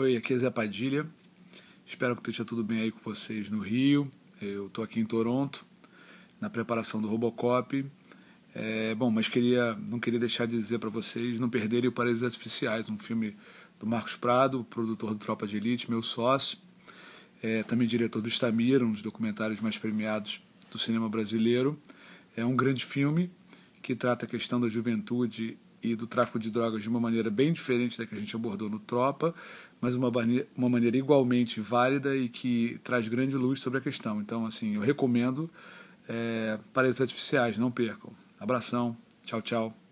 Oi, aqui é Zé Padilha. Espero que esteja tudo bem aí com vocês no Rio. Eu estou aqui em Toronto, na preparação do Robocop. É, bom, mas queria, não queria deixar de dizer para vocês não perderem o Paraísos Artificiais, um filme do Marcos Prado, produtor do Tropa de Elite, meu sócio. É, também diretor do Estamira, um dos documentários mais premiados do cinema brasileiro. É um grande filme que trata a questão da juventude e do tráfico de drogas de uma maneira bem diferente da que a gente abordou no Tropa, mas uma, uma maneira igualmente válida e que traz grande luz sobre a questão. Então, assim, eu recomendo é, Paredes Artificiais, não percam. Abração, tchau, tchau.